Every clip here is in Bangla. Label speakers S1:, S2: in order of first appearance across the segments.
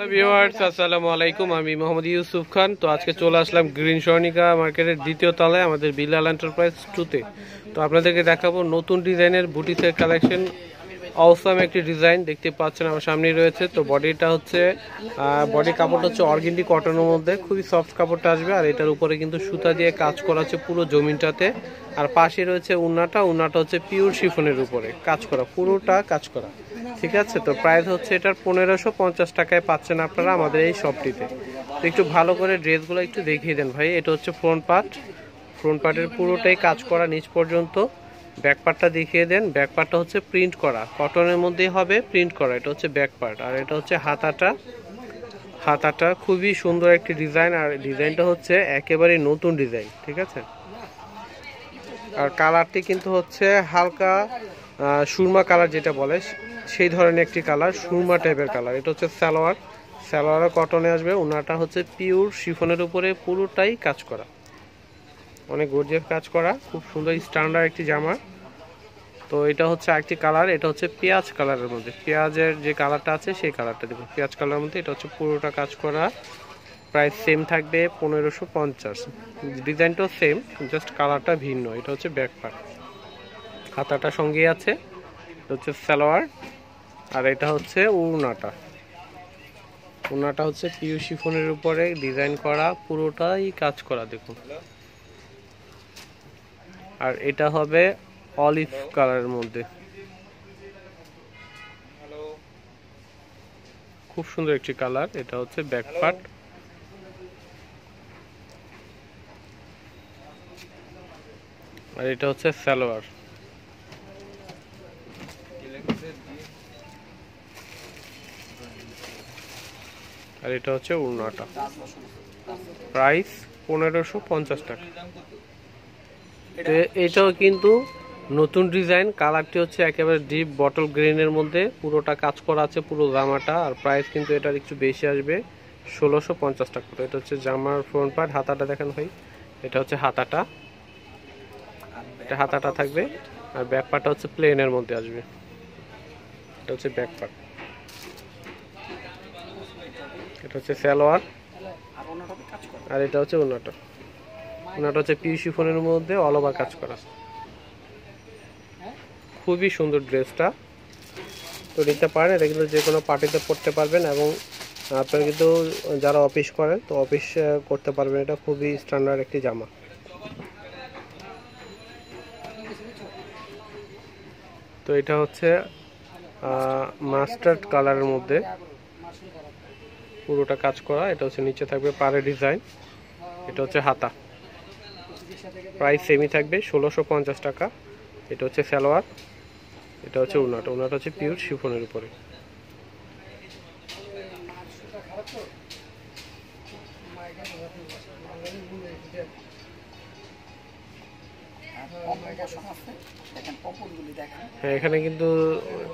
S1: আসসালামু আলাইকুম আমি মোহাম্মদ ইউসুফ খান তো আজকে চলে আসলাম গ্রিন সর্ণিকা মার্কেটের দ্বিতীয় তলায় আমাদের বিলাল এন্টারপ্রাইজ টুতে তো আপনাদেরকে দেখাবো নতুন ডিজাইনের বুটিসের কালেকশন অসাম একটি ডিজাইন দেখতে পাচ্ছেন আমার সামনেই রয়েছে তো বডিটা হচ্ছে বডি কাপড়টা হচ্ছে অর্গেন্ডি কটনের মধ্যে খুবই সফট কাপড়টা আসবে আর এটার উপরে কিন্তু সুতা দিয়ে কাজ করা আছে পুরো জমিনটাতে আর পাশে রয়েছে উন্নাটা উন্নাটা হচ্ছে পিওর শিফনের উপরে কাজ করা পুরোটা কাজ করা ঠিক আছে তো প্রাইস হচ্ছে এটার পনেরোশো পঞ্চাশ টাকায় পাচ্ছেন আপনারা আমাদের এই শপটিতে একটু ভালো করে ড্রেসগুলো একটু দেখিয়ে দেন ভাই এটা হচ্ছে ফ্রন্ট পার্ট ফ্রন্ট পার্টের পুরোটাই কাজ করা নিচ পর্যন্ত ব্যাক পার্টটা দেখিয়ে দেন ব্যাক পার্টটা হচ্ছে প্রিন্ট করা কটনের মধ্যেই হবে প্রিন্ট করা এটা হচ্ছে ব্যাক পার্ট আর এটা হচ্ছে হাতাটা হাতাটা খুবই সুন্দর একটি ডিজাইন আর ডিজাইনটা হচ্ছে একেবারে নতুন ডিজাইন ঠিক আছে আর কালারটি কিন্তু হচ্ছে হালকা সুরমা কালার যেটা বলে সেই ধরনের একটি কালার সুরমা টাইপের কালার এটা হচ্ছে সালোয়ার সালোয়ারও কটনে আসবে ওনাটা হচ্ছে পিওর শিফনের উপরে পুরোটাই কাজ করা অনেক গর্জিয়াস কাজ করা খুব সুন্দর স্ট্যান্ডার্ড একটি জামা তো এটা হচ্ছে একটি কালার এটা হচ্ছে পেঁয়াজ কালারের মধ্যে পেঁয়াজের যে কালারটা আছে সেই কালারটা দেখুন পেঁয়াজ কালারের মধ্যে এটা হচ্ছে পুরোটা কাজ করা প্রাইস সেম থাকবে পনেরোশো পঞ্চাশ ডিজাইনটাও সেম জাস্ট কালারটা ভিন্ন এটা হচ্ছে ব্যাকপার্ট হাতাটা সঙ্গে আছে হচ্ছে সালোয়ার আর এটা হচ্ছে উড়নাটা উড়নাটা হচ্ছে পিউ শিফনের উপরে ডিজাইন করা পুরোটাই কাজ করা দেখুন আর এটা হবে অলিভ কালারের মধ্যে খুব সুন্দর একটি কালার এটা হচ্ছে ব্যাক পার্ট আর এটা হচ্ছে সালোয়ার আর এটা হচ্ছে উড়নাটা প্রাইস পনেরোশো পঞ্চাশ টাকা তো এটাও কিন্তু নতুন ডিজাইন কালারটি হচ্ছে একেবারে ডিপ বটল গ্রিনের মধ্যে পুরোটা কাজ করা আছে পুরো জামাটা আর প্রাইস কিন্তু এটার একটু বেশি আসবে ষোলোশো পঞ্চাশ টাকা তো এটা হচ্ছে জামার ফ্রন্ট পার্ট হাতাটা দেখেন ভাই এটা হচ্ছে হাতাটা এটা হাতাটা থাকবে আর ব্যাপারটা হচ্ছে প্লেনের মধ্যে আসবে এটা হচ্ছে ব্যাক পার্ট এটা হচ্ছে সালোয়ার আর এটা হচ্ছে ওনাটা ওনাটা হচ্ছে পিউসি ফোনের মধ্যে অল ওভার কাজ করা খুবই সুন্দর ড্রেসটা তো নিতে পারেন এটা কিন্তু যে কোনো পার্টিতে পড়তে পারবেন এবং আপনারা কিন্তু যারা অফিস করেন তো অফিস করতে পারবেন এটা খুবই স্ট্যান্ডার্ড একটি জামা তো এটা হচ্ছে মাস্টার্ড কালারের মধ্যে পুরোটা কাজ করা এটা হচ্ছে নিচে থাকবে পারে ডিজাইন এটা হচ্ছে হাতা প্রাইস সেমি থাকবে ষোলোশো পঞ্চাশ টাকা এটা হচ্ছে সালোয়ার এটা হচ্ছে উনাটা উনাটা হচ্ছে পিওর শিফনের উপরে Thank you. হ্যাঁ এখানে কিন্তু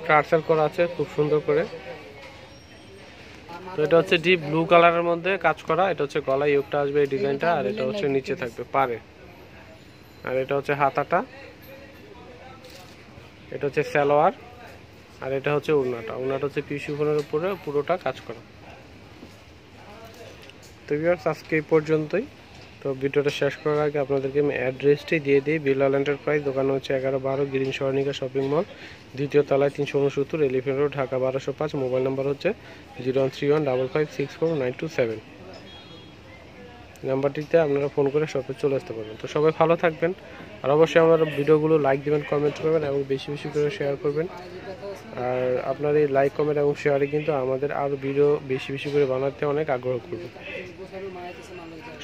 S1: টার্সাল করা আছে খুব সুন্দর করে তো এটা হচ্ছে ডিপ ব্লু কালারের মধ্যে কাজ করা এটা হচ্ছে গলায় ইউকটা আসবে এই ডিজাইনটা আর এটা হচ্ছে নিচে থাকবে পারে আর এটা হচ্ছে হাতাটা এটা হচ্ছে সালোয়ার আর এটা হচ্ছে উনাটা উনাটা হচ্ছে পিসি ফোনের উপরে পুরোটা কাজ করা তো আজকে এই পর্যন্তই তো ভিডিওটা শেষ করার আগে আপনাদেরকে আমি অ্যাড্রেসটি দিয়ে দিই বিল্লাল এন্টারপ্রাইজ দোকান হচ্ছে এগারো বারো গ্রিন সরণিকা শপিং মল দ্বিতীয় তলায় তিনশো উনসত্তর এলিফেন্ট রোড ঢাকা বারোশো পাঁচ মোবাইল নাম্বার হচ্ছে zero one three one double five six four nine two seven নাম্বারটিতে আপনারা ফোন করে শপে চলে আসতে পারবেন তো সবাই ভালো থাকবেন আর অবশ্যই আমার ভিডিওগুলো লাইক দেবেন কমেন্ট করবেন এবং বেশি বেশি করে শেয়ার করবেন আর আপনার এই লাইক কমেন্ট এবং শেয়ারে কিন্তু আমাদের আরও ভিডিও বেশি বেশি করে বানাতে অনেক আগ্রহ করবে